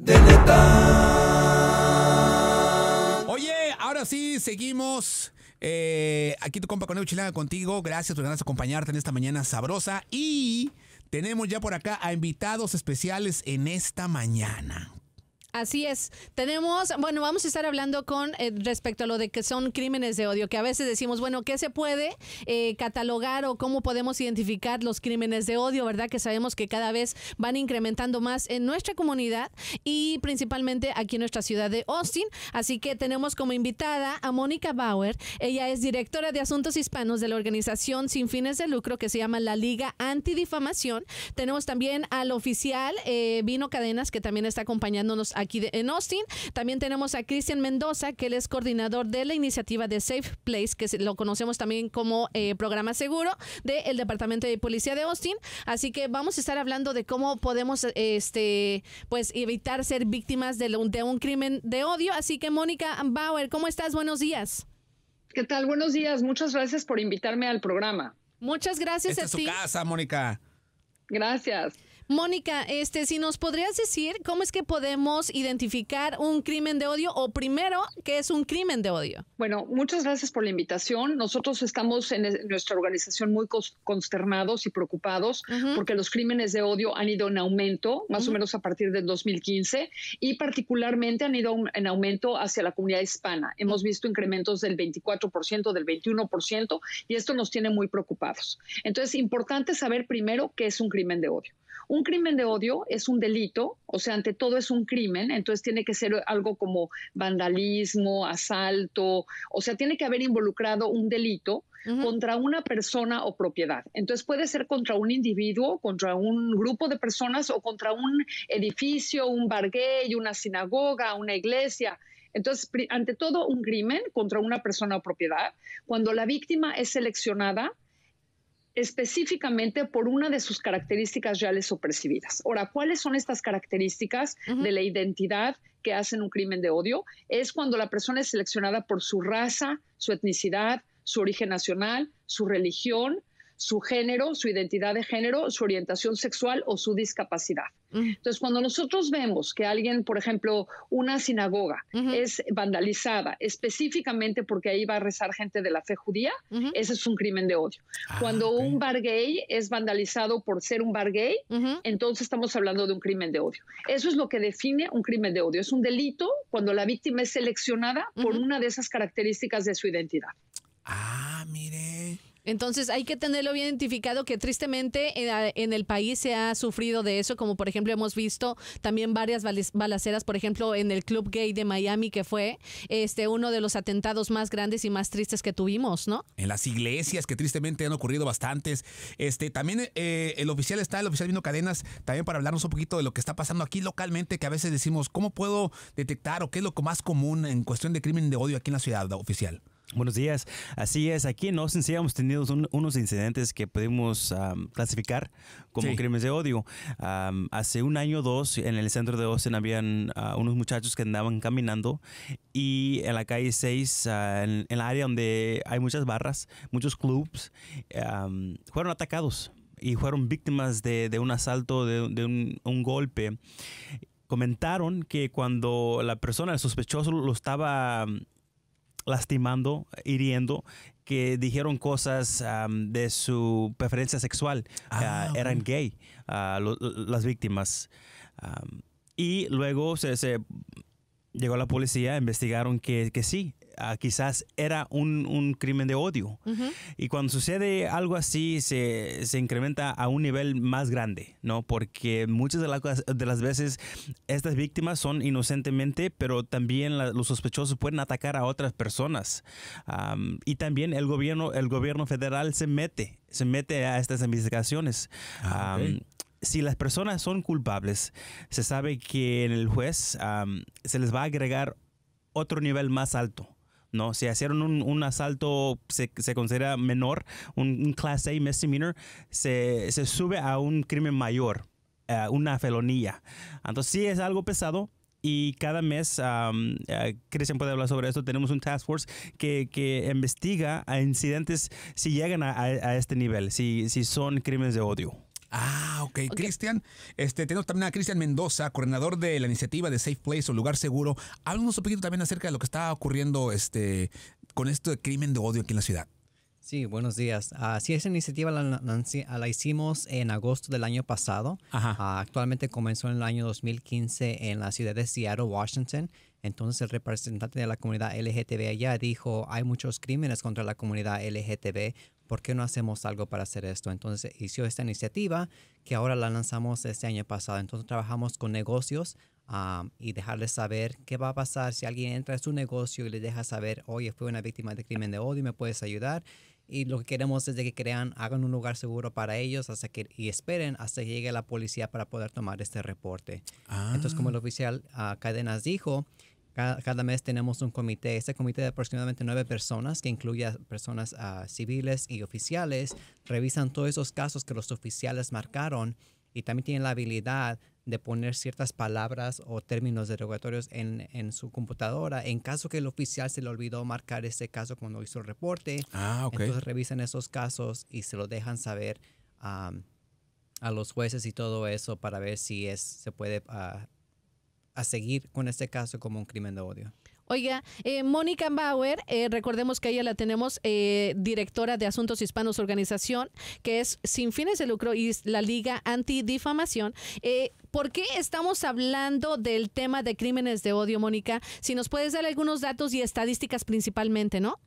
de Oye, ahora sí, seguimos. Eh, aquí tu compa el Chilanga contigo. Gracias por acompañarte en esta mañana sabrosa. Y tenemos ya por acá a invitados especiales en esta mañana. Así es. Tenemos, bueno, vamos a estar hablando con eh, respecto a lo de que son crímenes de odio, que a veces decimos, bueno, ¿qué se puede eh, catalogar o cómo podemos identificar los crímenes de odio, verdad? Que sabemos que cada vez van incrementando más en nuestra comunidad y principalmente aquí en nuestra ciudad de Austin. Así que tenemos como invitada a Mónica Bauer. Ella es directora de Asuntos Hispanos de la organización sin fines de lucro que se llama la Liga Antidifamación. Tenemos también al oficial eh, Vino Cadenas, que también está acompañándonos aquí en Austin. También tenemos a Cristian Mendoza, que él es coordinador de la iniciativa de Safe Place, que lo conocemos también como eh, programa seguro del Departamento de Policía de Austin. Así que vamos a estar hablando de cómo podemos este, pues, evitar ser víctimas de, un crimen de odio. Así que, Mónica Bauer, ¿cómo estás? Buenos días. ¿Qué tal? Buenos días. Muchas gracias por invitarme al programa. Muchas gracias Esta es su casa, Mónica. Gracias. Mónica, este, si nos podrías decir cómo es que podemos identificar un crimen de odio o primero, qué es un crimen de odio. Bueno, muchas gracias por la invitación. Nosotros estamos en, nuestra organización muy consternados y preocupados porque los crímenes de odio han ido en aumento, más o menos a partir del 2015, y particularmente han ido en aumento hacia la comunidad hispana. Hemos visto incrementos del 24%, del 21%, y esto nos tiene muy preocupados. Entonces, es importante saber primero qué es un crimen de odio. Un crimen de odio es un delito, o sea, ante todo es un crimen, entonces tiene que ser algo como vandalismo, asalto, o sea, tiene que haber involucrado un delito contra una persona o propiedad. Entonces puede ser contra un individuo, contra un grupo de personas o contra un edificio, un barguey, una sinagoga, una iglesia. Entonces, ante todo, un crimen contra una persona o propiedad. Cuando la víctima es seleccionada, específicamente por una de sus características reales o percibidas. Ahora, ¿cuáles son estas características de la identidad que hacen un crimen de odio? Es cuando la persona es seleccionada por su raza, su etnicidad, su origen nacional, su religión, su género, su identidad de género, su orientación sexual o su discapacidad. Entonces, cuando nosotros vemos que alguien, por ejemplo, una sinagoga es vandalizada específicamente porque ahí va a rezar gente de la fe judía, ese es un crimen de odio. Ah, cuando un bar gay es vandalizado por ser un bar gay, entonces estamos hablando de un crimen de odio. Eso es lo que define un crimen de odio. Es un delito cuando la víctima es seleccionada por una de esas características de su identidad. Ah, mire. Entonces hay que tenerlo bien identificado que tristemente eh, en, el país se ha sufrido de eso, como por ejemplo hemos visto también varias balaceras, por ejemplo en el Club Gay de Miami, que fue este uno de los atentados más grandes y más tristes que tuvimos, ¿no? En las iglesias, que tristemente han ocurrido bastantes. Este, también eh, el oficial está, el oficial Vino Cadenas, también para hablarnos un poquito de lo que está pasando aquí localmente, que a veces decimos, ¿cómo puedo detectar o qué es lo más común en cuestión de crimen de odio aquí en la ciudad, oficial? Buenos días, así es, aquí en Austin sí hemos tenido unos incidentes que pudimos clasificar como crímenes de odio. hace un año o dos en el centro de Austin habían ah, unos muchachos que andaban caminando y en la calle 6, ah, en, el área donde hay muchas barras, muchos clubs, fueron atacados y fueron víctimas de, un asalto, de, un golpe comentaron que cuando la persona, el sospechoso, lo estaba lastimando, hiriendo, que dijeron cosas de su preferencia sexual. Ah, ah, eran gay ah, las víctimas. y luego se, llegó la policía, investigaron que, que sí, Ah, quizás era un, crimen de odio. Y cuando sucede algo así, se, incrementa a un nivel más grande, ¿no? Porque muchas de, las de las veces estas víctimas son inocentemente, pero también los sospechosos pueden atacar a otras personas. y también el gobierno, el gobierno federal se mete, se mete a estas investigaciones. Ah, si las personas son culpables, se sabe que en el juez se les va a agregar otro nivel más alto ¿no? Si hicieron un, asalto, se, se, considera menor, un, Class A misdemeanor, se, se sube a un crimen mayor, eh, una felonía. Entonces, sí es algo pesado, y cada mes, eh, puede hablar sobre esto, tenemos un task force que, investiga a incidentes si llegan a, a este nivel, si, si son crímenes de odio. Ah, ok. okay. Cristian, este, tenemos también a Cristian Mendoza, coordinador de la iniciativa de Safe Place o Lugar Seguro. Háblanos un poquito también acerca de lo que está ocurriendo este, con esto de crimen de odio aquí en la ciudad. Sí, buenos días. Así esa iniciativa la, hicimos en agosto del año pasado. Ah, actualmente comenzó en el año 2015 en la ciudad de Seattle, Washington. Entonces el representante de la comunidad LGTB allá dijo, hay muchos crímenes contra la comunidad LGTB, ¿por qué no hacemos algo para hacer esto? Entonces hizo esta iniciativa que ahora la lanzamos este año pasado. Entonces trabajamos con negocios ah, y dejarles saber qué va a pasar si alguien entra a su negocio y le deja saber, oye, fui una víctima de crimen de odio, ¿me puedes ayudar? Y lo que queremos es que crean, hagan un lugar seguro para ellos hasta que, y esperen hasta que llegue la policía para poder tomar este reporte. Ah. Entonces, como el oficial ah, Cadenas dijo, cada, mes tenemos un comité, este comité de aproximadamente nueve personas, que incluye personas ah, civiles y oficiales, revisan todos esos casos que los oficiales marcaron y también tienen la habilidad de poner ciertas palabras o términos derogatorios en, en, su computadora. En caso que el oficial se le olvidó marcar ese caso cuando hizo el reporte, ah, entonces revisan esos casos y se lo dejan saber a los jueces y todo eso para ver si es, se puede ah, a seguir con este caso como un crimen de odio. Oiga, eh, Mónica Bauer, eh, recordemos que ella la tenemos eh, directora de Asuntos Hispanos Organización, que es Sin Fines de Lucro y la Liga Antidifamación. ¿Por qué estamos hablando del tema de crímenes de odio, Mónica? Si nos puedes dar algunos datos y estadísticas principalmente, ¿no?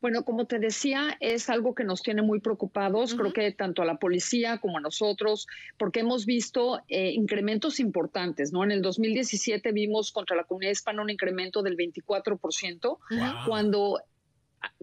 Bueno, como te decía, es algo que nos tiene muy preocupados, creo que tanto a la policía como a nosotros, porque hemos visto eh, incrementos importantes, ¿no? En el 2017 vimos contra la comunidad hispana un incremento del 24%, cuando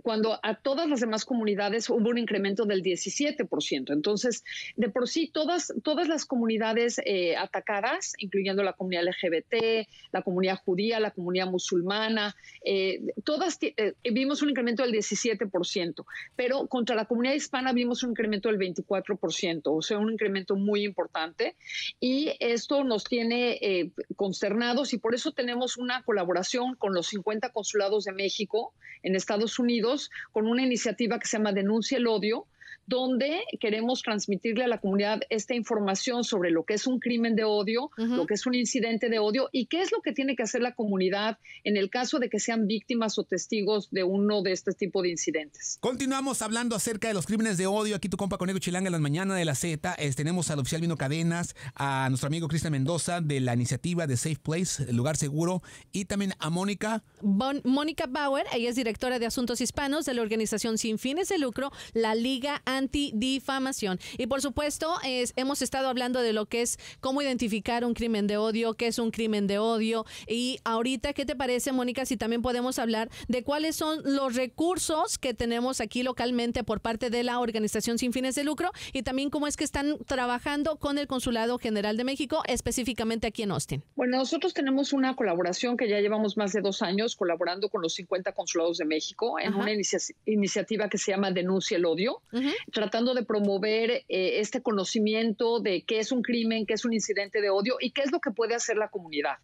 cuando a todas las demás comunidades hubo un incremento del 17%. Entonces, de por sí, todas, todas las comunidades eh, atacadas, incluyendo la comunidad LGBT, la comunidad judía, la comunidad musulmana, eh, todas eh, vimos un incremento del 17%, pero contra la comunidad hispana vimos un incremento del 24%, o sea, un incremento muy importante. Y esto nos tiene consternados y por eso tenemos una colaboración con los 50 consulados de México en Estados Unidos con una iniciativa que se llama Denuncia el Odio, donde queremos transmitirle a la comunidad esta información sobre lo que es un crimen de odio, lo que es un incidente de odio y qué es lo que tiene que hacer la comunidad en el caso de que sean víctimas o testigos de uno de este tipo de incidentes. Continuamos hablando acerca de los crímenes de odio. Aquí tu compa Ego Chilanga en la mañana de la Z. Este, tenemos al oficial Vino Cadenas, a nuestro amigo Cristian Mendoza de la iniciativa de Safe Place, el Lugar Seguro, y también a Mónica. Mónica Bauer, ella es directora de Asuntos Hispanos de la organización sin fines de lucro, la Liga difamación Y por supuesto, hemos estado hablando de lo que es cómo identificar un crimen de odio, qué es un crimen de odio. Y ahorita, ¿qué te parece, Mónica, si también podemos hablar de cuáles son los recursos que tenemos aquí localmente por parte de la organización sin fines de lucro y también cómo es que están trabajando con el Consulado General de México, específicamente aquí en Austin? Bueno, nosotros tenemos una colaboración que ya llevamos más de dos años colaborando con los 50 consulados de México en una iniciativa que se llama Denuncia el Odio tratando de promover eh, este conocimiento de qué es un crimen, qué es un incidente de odio y qué es lo que puede hacer la comunidad.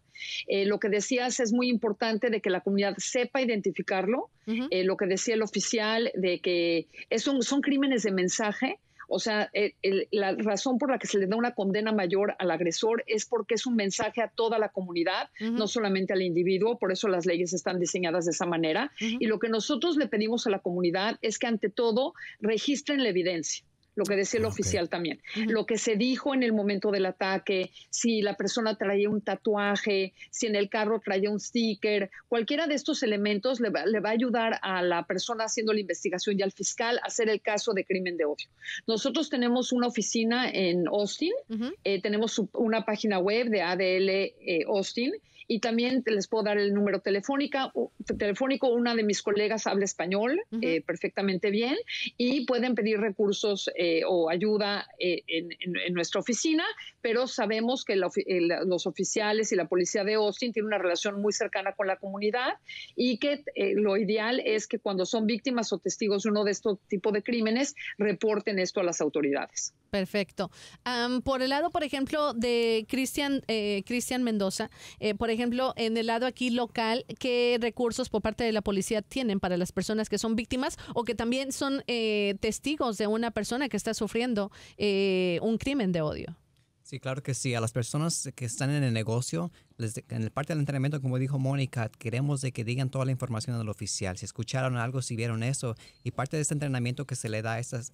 Eh, lo que decías es muy importante de que la comunidad sepa identificarlo. Eh, lo que decía el oficial de que son crímenes de mensaje o sea, eh, la razón por la que se le da una condena mayor al agresor es porque es un mensaje a toda la comunidad, no solamente al individuo, por eso las leyes están diseñadas de esa manera. Y lo que nosotros le pedimos a la comunidad es que ante todo registren la evidencia lo que decía el oficial también, lo que se dijo en el momento del ataque, si la persona traía un tatuaje, si en el carro traía un sticker, cualquiera de estos elementos le va, a ayudar a la persona haciendo la investigación y al fiscal a hacer el caso de crimen de odio. Nosotros tenemos una oficina en Austin, eh, tenemos una página web de ADL eh, Austin y también les puedo dar el número telefónica, telefónico. Una de mis colegas habla español eh, perfectamente bien y pueden pedir recursos eh, o ayuda eh, en, nuestra oficina, pero sabemos que eh, los oficiales y la policía de Austin tienen una relación muy cercana con la comunidad y que lo ideal es que cuando son víctimas o testigos de uno de estos tipos de crímenes, reporten esto a las autoridades. Perfecto. por el lado, por ejemplo, de Cristian eh, Cristian Mendoza, por ejemplo, en el lado aquí local, ¿qué recursos por parte de la policía tienen para las personas que son víctimas o que también son testigos de una persona que está sufriendo eh, un crimen de odio. Sí, claro que sí. A las personas que están en el negocio, en el parte del entrenamiento, como dijo Mónica, queremos de que digan toda la información al oficial. Si escucharon algo, si vieron eso. Y parte de este entrenamiento que se le da a estos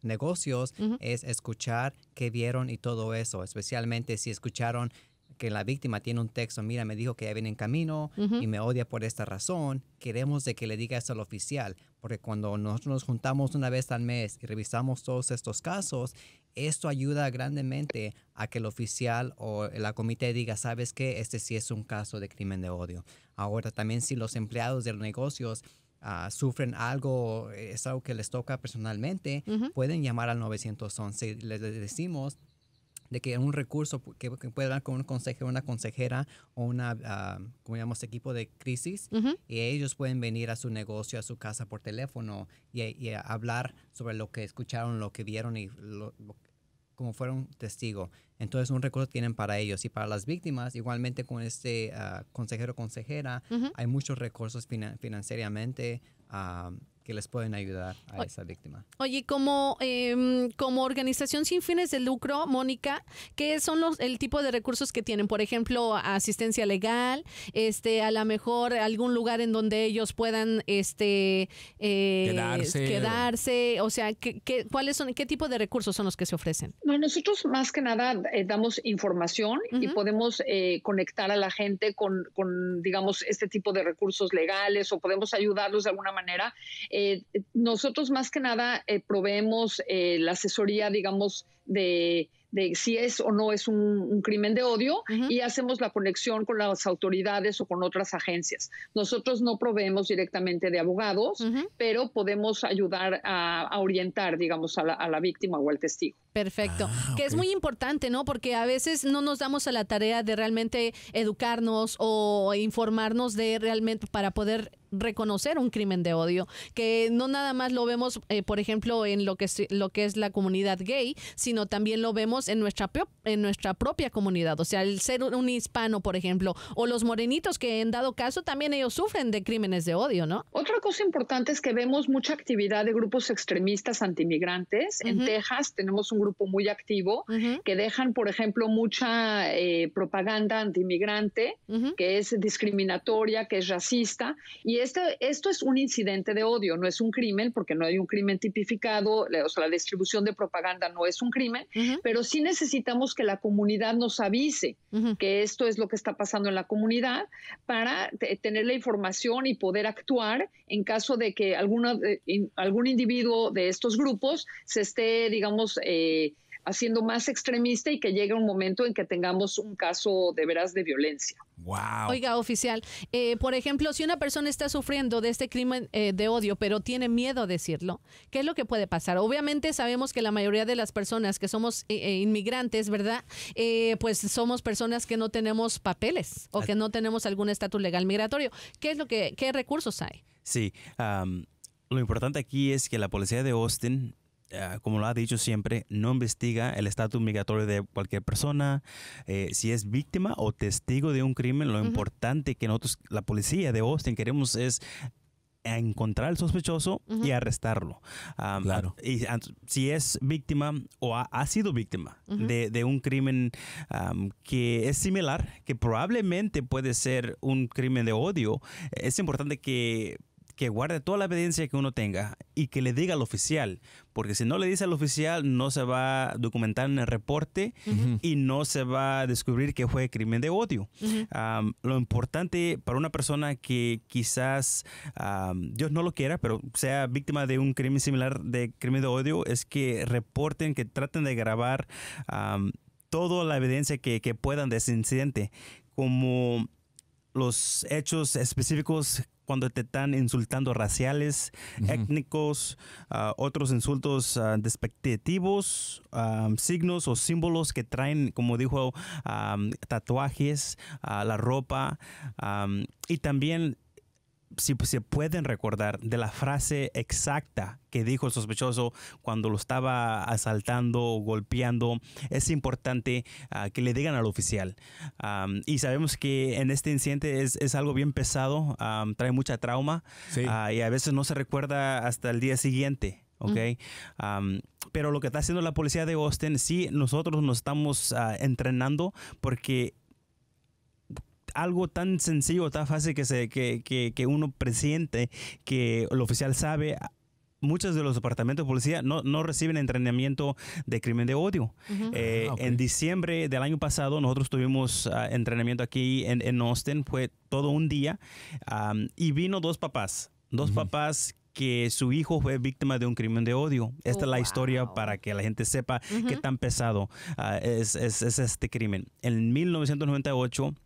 negocios es escuchar qué vieron y todo eso, especialmente si escucharon que la víctima tiene un texto, mira, me dijo que ya viene en camino y me odia por esta razón, queremos de que le diga esto al oficial, porque cuando nosotros nos juntamos una vez al mes y revisamos todos estos casos, esto ayuda grandemente a que el oficial o la comité diga, sabes que este sí es un caso de crimen de odio. Ahora también si los empleados de los negocios ah, sufren algo, es algo que les toca personalmente, pueden llamar al 911. Les decimos, de que un recurso que, puede hablar con un consejero, una consejera o una, ah, como llamamos, equipo de crisis, y ellos pueden venir a su negocio, a su casa por teléfono y, hablar sobre lo que escucharon, lo que vieron y lo, como fueron testigo Entonces, un recurso tienen para ellos y para las víctimas. Igualmente, con este consejero ah, consejero consejera, hay muchos recursos financieramente. Ah, que les pueden ayudar a esa víctima. Oye, como, em, como organización sin fines de lucro, Mónica, ¿qué son los el tipo de recursos que tienen? Por ejemplo, asistencia legal, este, a lo mejor algún lugar en donde ellos puedan este eh, quedarse. O sea, ¿qué, cuáles son, qué tipo de recursos son los que se ofrecen? Bueno, nosotros más que nada eh, damos información y podemos eh, conectar a la gente con, con, digamos, este tipo de recursos legales o podemos ayudarlos de alguna manera eh, nosotros más que nada eh, proveemos eh, la asesoría, digamos, de, si es o no es un, crimen de odio y hacemos la conexión con las autoridades o con otras agencias. Nosotros no proveemos directamente de abogados, pero podemos ayudar a, orientar, digamos, a la víctima o al testigo. Perfecto. Ah, que es muy importante, ¿no? Porque a veces no nos damos a la tarea de realmente educarnos o informarnos de realmente para poder reconocer un crimen de odio, que no nada más lo vemos, eh, por ejemplo, en lo que, es, lo que es la comunidad gay, sino también lo vemos en nuestra, en nuestra propia comunidad, o sea, el ser un hispano, por ejemplo, o los morenitos que en dado caso también ellos sufren de crímenes de odio, ¿no? Otra cosa importante es que vemos mucha actividad de grupos extremistas antimigrantes. En Texas tenemos un grupo grupo muy activo, que dejan, por ejemplo, mucha eh, propaganda antimigrante, inmigrante que es discriminatoria, que es racista. Y este, esto es un incidente de odio, no es un crimen, porque no hay un crimen tipificado, o sea, la distribución de propaganda no es un crimen, pero sí necesitamos que la comunidad nos avise que esto es lo que está pasando en la comunidad para tener la información y poder actuar en caso de que alguna, eh, algún individuo de estos grupos se esté, digamos, eh, eh, haciendo más extremista y que llegue un momento en que tengamos un caso de veras de violencia. Oiga, oficial, eh, por ejemplo, si una persona está sufriendo de este crimen eh, de odio, pero tiene miedo a decirlo, ¿qué es lo que puede pasar? Obviamente sabemos que la mayoría de las personas que somos inmigrantes, ¿verdad? pues somos personas que no tenemos papeles o que no tenemos algún estatus legal migratorio. ¿Qué es lo que, qué recursos hay? Sí, lo importante aquí es que la policía de Austin Ah, como lo ha dicho siempre, no investiga el estatus migratorio de cualquier persona, eh, si es víctima o testigo de un crimen. Lo importante que nosotros, la policía de Austin, queremos es encontrar al sospechoso y arrestarlo. claro. Y si es víctima o ha, sido víctima de, un crimen que es similar, que probablemente puede ser un crimen de odio, es importante que que guarde toda la evidencia que uno tenga y que le diga al oficial, porque si no le dice al oficial no se va a documentar en el reporte y no se va a descubrir que fue crimen de odio. lo importante para una persona que quizás Dios no lo quiera, pero sea víctima de un crimen similar de crimen de odio, es que reporten, que traten de grabar toda la evidencia que, que puedan de ese incidente, como los hechos específicos cuando te están insultando raciales, étnicos, ah, otros insultos ah, despectivos, ah, signos o símbolos que traen, como dijo, tatuajes, la ropa y también si se pueden recordar de la frase exacta que dijo el sospechoso cuando lo estaba asaltando o golpeando, es importante ah, que le digan al oficial. y sabemos que en este incidente es, es algo bien pesado, trae mucha trauma ah, y a veces no se recuerda hasta el día siguiente. Okay. pero lo que está haciendo la policía de Austin, sí, nosotros nos estamos ah, entrenando porque algo tan sencillo, tan fácil que, se, que, que, que uno presiente que el oficial sabe muchos de los departamentos de policía no, no reciben entrenamiento de crimen de odio. Eh, ah, en diciembre del año pasado nosotros tuvimos ah, entrenamiento aquí en, en, Austin, fue todo un día, y vino dos papás, dos papás que su hijo fue víctima de un crimen de odio. Esta es la oh, historia para que la gente sepa qué tan pesado ah, es, es, es, este crimen. En 1998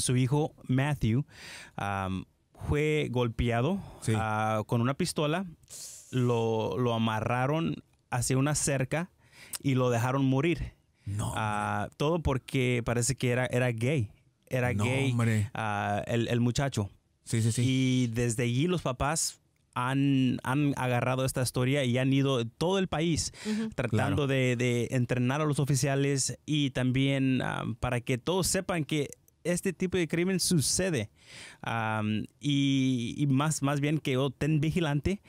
su hijo Matthew fue golpeado ah, con una pistola, lo, amarraron hacia una cerca y lo dejaron morir. Ah, todo porque parece que era, era gay. Era gay ah, el, muchacho. Y desde allí los papás han, han, agarrado esta historia y han ido todo el país tratando de, entrenar a los oficiales y también para que todos sepan que este tipo de crimen sucede. y, más, más bien que ten vigilante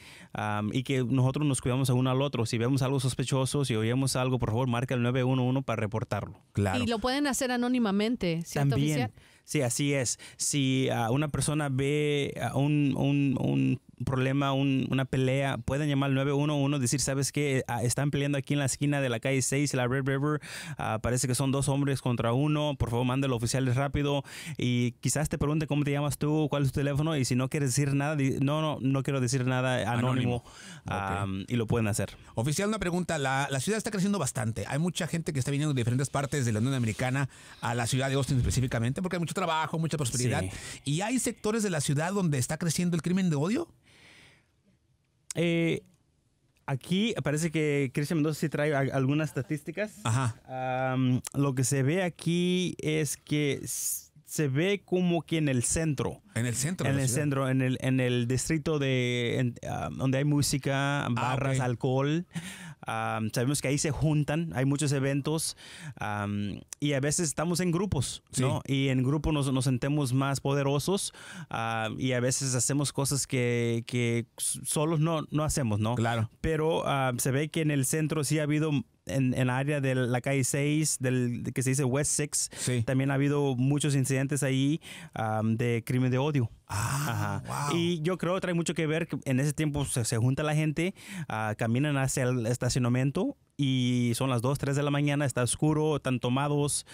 y que nosotros nos cuidamos a uno al otro. Si vemos algo sospechoso, si oímos algo, por favor, marca el 911 para reportarlo. Claro. Y lo pueden hacer anónimamente, ¿cierto, También, Sí, así es. Si ah, una persona ve un problema, una pelea, pueden llamar al 911, decir, ¿sabes qué? Eh, ah, están peleando aquí en la esquina de la calle 6, la Red River. Ah, parece que son dos hombres contra uno. Por favor, mándelo a oficiales rápido. Y quizás te pregunte cómo te llamas tú, cuál es tu teléfono. Y si no quieres decir nada, no, no, no quiero decir nada anónimo. y lo pueden hacer. Oficial, una pregunta. La, ciudad está creciendo bastante. Hay mucha gente que está viniendo de diferentes partes de la Unión Americana a la ciudad de Austin específicamente porque hay mucho trabajo, mucha prosperidad. ¿Y hay sectores de la ciudad donde está creciendo el crimen de odio? Eh, aquí parece que Cristian Mendoza sí trae algunas estadísticas. Ajá. lo que se ve aquí es que se ve como que en el centro. En el centro. En el centro, en el, en el distrito de ah, donde hay música, ah, barras, alcohol. Ah, sabemos que ahí se juntan, hay muchos eventos y a veces estamos en grupos, ¿no? Y en grupo nos, nos sentimos más poderosos y a veces hacemos cosas que, solos no, no hacemos, ¿no? Claro. Pero se ve que en el centro sí ha habido en, en área de la calle 6, del, que se dice West 6, también ha habido muchos incidentes ahí de crimen de odio. Ah, y yo creo que trae mucho que ver que en ese tiempo se, junta la gente, ah, caminan hacia el estacionamiento y son las 2, 3 de la mañana, está oscuro, están tomados.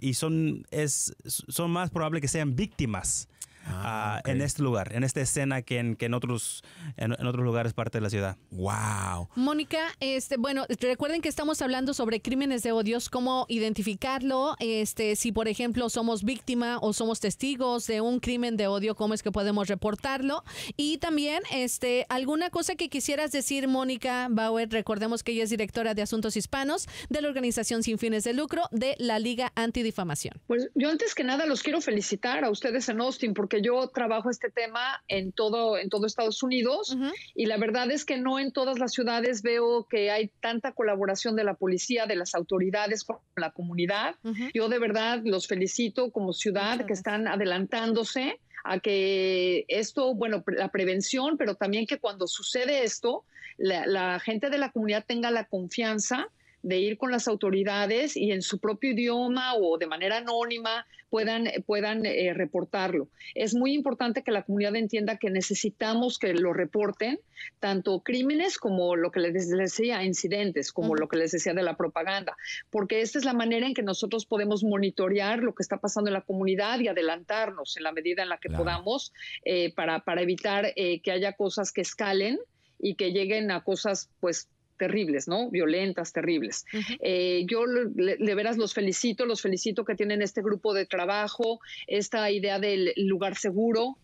y son, es, son más probable que sean víctimas Ah, ah, en este lugar, en esta escena que en, otros, en, otros lugares parte de la ciudad. ¡Wow! Mónica, este, bueno, recuerden que estamos hablando sobre crímenes de odios, cómo identificarlo, este, si por ejemplo somos víctima o somos testigos de un crimen de odio, cómo es que podemos reportarlo. Y también, este, alguna cosa que quisieras decir, Mónica Bauer, recordemos que ella es directora de Asuntos Hispanos de la Organización Sin Fines de Lucro de la Liga Antidifamación. Pues yo antes que nada los quiero felicitar a ustedes en Austin porque yo trabajo este tema en todo, en todo Estados Unidos y la verdad es que no en todas las ciudades veo que hay tanta colaboración de la policía, de las autoridades con la comunidad. Yo de verdad los felicito como ciudad que están adelantándose a que esto, bueno, la prevención, pero también que cuando sucede esto, la, la gente de la comunidad tenga la confianza de ir con las autoridades y en su propio idioma o de manera anónima puedan, puedan eh, reportarlo. Es muy importante que la comunidad entienda que necesitamos que lo reporten, tanto crímenes como lo que les decía, incidentes, como lo que les decía de la propaganda, porque esta es la manera en que nosotros podemos monitorear lo que está pasando en la comunidad y adelantarnos en la medida en la que podamos eh, para, evitar eh, que haya cosas que escalen y que lleguen a cosas pues terribles, ¿no? Violentas, terribles. Eh, yo le, de veras los felicito, los felicito que tienen este grupo de trabajo, esta idea del lugar seguro,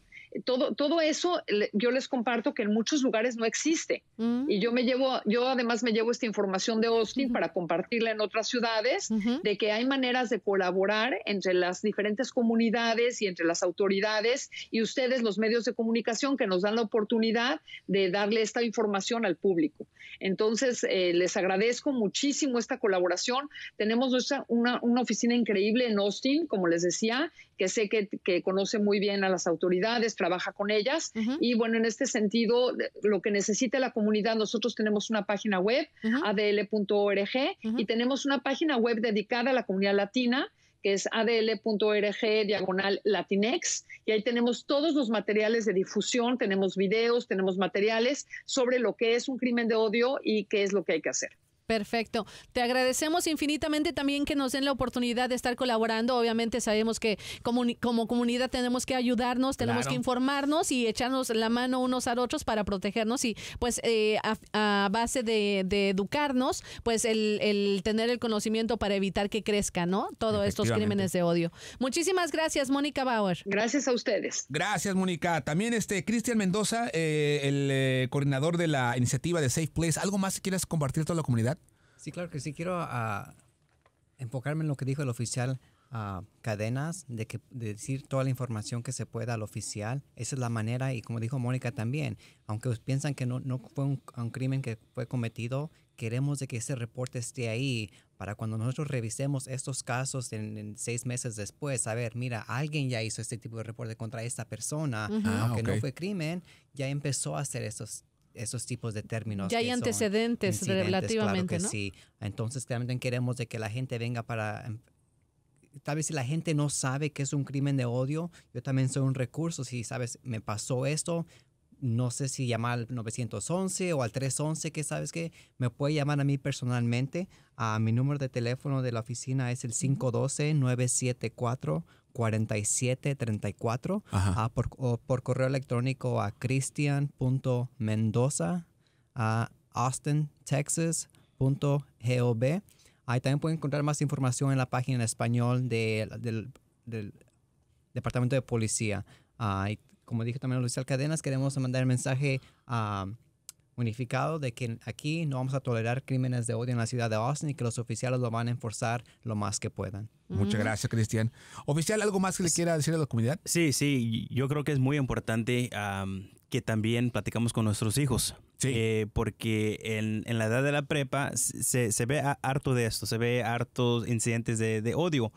todo, todo eso yo les comparto que en muchos lugares no existe. Mm. Y yo me llevo, yo además me llevo esta información de Austin para compartirla en otras ciudades, de que hay maneras de colaborar entre las diferentes comunidades y entre las autoridades y ustedes, los medios de comunicación, que nos dan la oportunidad de darle esta información al público. Entonces, eh, les agradezco muchísimo esta colaboración. Tenemos nuestra, una, oficina increíble en Austin, como les decía, que sé que, que conoce muy bien a las autoridades trabaja con ellas. Y bueno, en este sentido, lo que necesita la comunidad, nosotros tenemos una página web, adl.org, y tenemos una página web dedicada a la comunidad latina que es adl.org diagonal latinex, y ahí tenemos todos los materiales de difusión, tenemos videos, tenemos materiales sobre lo que es un crimen de odio y qué es lo que hay que hacer. Perfecto. Te agradecemos infinitamente también que nos den la oportunidad de estar colaborando. Obviamente sabemos que como comunidad tenemos que ayudarnos, tenemos que informarnos y echarnos la mano unos a otros para protegernos y pues eh, a, base de, educarnos, pues el, el tener el conocimiento para evitar que crezca, ¿no? Todos estos crímenes de odio. Muchísimas gracias, Mónica Bauer. Gracias a ustedes. Gracias, Mónica. También este Cristian Mendoza, eh, el eh, coordinador de la iniciativa de Safe Place. ¿Algo más que quieras compartir a toda la comunidad? Sí, claro que sí. Quiero ah, enfocarme en lo que dijo el oficial ah, Cadenas, de, que, decir toda la información que se pueda al oficial. Esa es la manera, y como dijo Mónica también, aunque piensan que no, no fue un, crimen que fue cometido, queremos de que ese reporte esté ahí para cuando nosotros revisemos estos casos en, seis meses después, a ver, mira, alguien ya hizo este tipo de reporte contra esta persona, ah, aunque no fue crimen, ya empezó a hacer estos esos tipos de términos. Ya hay antecedentes relativamente, ¿no? Sí, entonces también queremos de que la gente venga para... Em, tal vez si la gente no sabe que es un crimen de odio, yo también soy un recurso. Si sabes, me pasó esto, no sé si llamar al 911 o al 311, que sabes que me puede llamar a mí personalmente. a mi número de teléfono de la oficina es el 512-974. 4734 34 ah, por, por correo electrónico a mendoza a Austin, Texas, Ahí también pueden encontrar más información en la página en español del, Departamento de Policía. Ah, como dije también Luis Cadenas, queremos mandar el mensaje a unificado de que aquí no vamos a tolerar crímenes de odio en la ciudad de Austin y que los oficiales lo van a enforzar lo más que puedan. Muchas gracias, Cristian. Oficial, ¿algo más que le quiera decir a la comunidad? Sí, sí, yo creo que es muy importante que también platicamos con nuestros hijos. Eh, porque en, en, la edad de la prepa se, se ve harto de esto, se ve hartos incidentes de, de odio,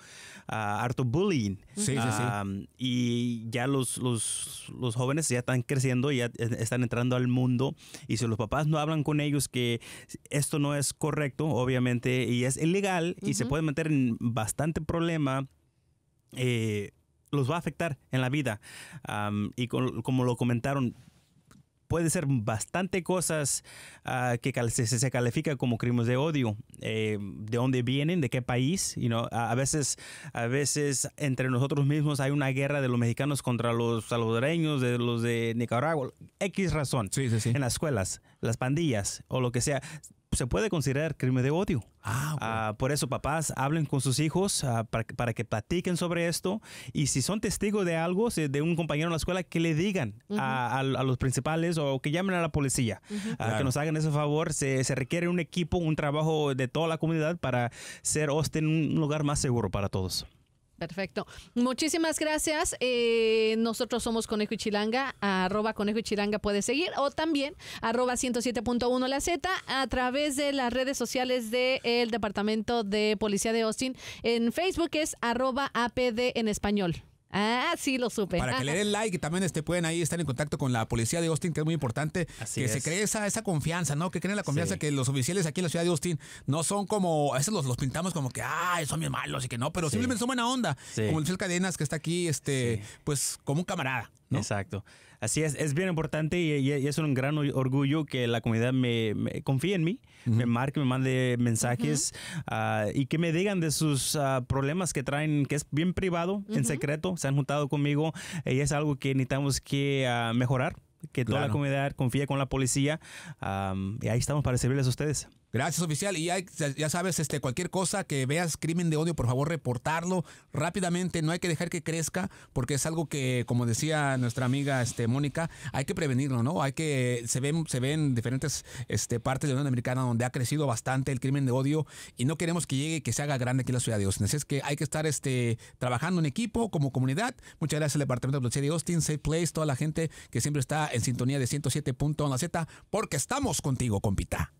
ah, harto bullying. Sí, sí, y ya los, los, los, jóvenes ya están creciendo, ya e, están entrando al mundo. Y si los papás no hablan con ellos que esto no es correcto, obviamente, y es ilegal, y se puede meter en bastante problema. Eh, los va a afectar en la vida. y como lo comentaron, puede ser bastante cosas ah, que se, califican califica como crímenes de odio. Eh, de dónde vienen, de qué país. You know? a, a, veces, a veces entre nosotros mismos hay una guerra de los mexicanos contra los salvadoreños, de los de Nicaragua. X razón. En las escuelas, las pandillas o lo que sea se puede considerar crimen de odio. Ah, ah, por eso, papás, hablen con sus hijos ah, para, que platiquen sobre esto. Y si son testigos de algo, de un compañero en la escuela, que le digan a, los principales o que llamen a la policía, que nos hagan ese favor. Se, requiere un equipo, un trabajo de toda la comunidad para ser Austin un lugar más seguro para todos. Perfecto. Muchísimas gracias. Eh, nosotros somos Conejo y Chilanga. Arroba Conejo y Chilanga puede seguir. O también arroba 107.1 La Z a través de las redes sociales del Departamento de Policía de Austin. En Facebook es arroba APD en español. Ah, sí, lo supe. Para que le den like y también este, pueden ahí estar en contacto con la policía de Austin, que es muy importante. que se cree esa, esa confianza, ¿no? Que creen la confianza que los oficiales aquí en la ciudad de Austin no son como, a veces los, pintamos como que, ah, son bien malos y que no, pero simplemente son buena onda. Como el Cadenas que está aquí, este, pues como un camarada. Exacto. Así es, es bien importante y, es un gran orgullo que la comunidad me, confíe en mí, me marque, me mande mensajes ah, y que me digan de sus ah, problemas que traen, que es bien privado, en secreto, se han juntado conmigo eh, y es algo que necesitamos que ah, mejorar, que toda la comunidad confíe con la policía y ahí estamos para servirles a ustedes. Gracias, oficial. Y ya, sabes, este, cualquier cosa que veas crimen de odio, por favor, reportarlo rápidamente. No hay que dejar que crezca, porque es algo que, como decía nuestra amiga este, Mónica, hay que prevenirlo, ¿no? Hay que. Se ven, se ven diferentes este, partes de la Unión Americana donde ha crecido bastante el crimen de odio y no queremos que llegue, que se haga grande aquí en la ciudad de Austin. Así es que hay que estar este, trabajando en equipo, como comunidad. Muchas gracias al Departamento de Policía de Austin, Safe Place, toda la gente que siempre está en sintonía de 107.1 la Z, porque estamos contigo, compita.